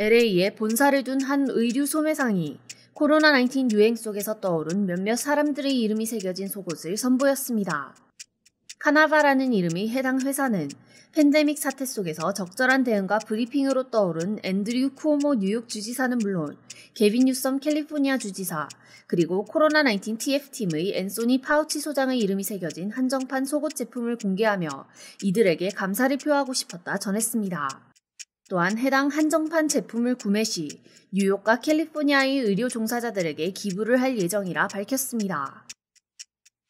LA에 본사를 둔 한 의류 소매상이 코로나19 유행 속에서 떠오른 몇몇 사람들의 이름이 새겨진 속옷을 선보였습니다. 카나바라는 이름이 해당 회사는 팬데믹 사태 속에서 적절한 대응과 브리핑으로 떠오른 앤드류 쿠오모 뉴욕 주지사는 물론 개빈 뉴섬 캘리포니아 주지사 그리고 코로나19 TF팀의 앤소니 파우치 소장의 이름이 새겨진 한정판 속옷 제품을 공개하며 이들에게 감사를 표하고 싶었다 전했습니다. 또한 해당 한정판 제품을 구매 시 뉴욕과 캘리포니아의 의료 종사자들에게 기부를 할 예정이라 밝혔습니다.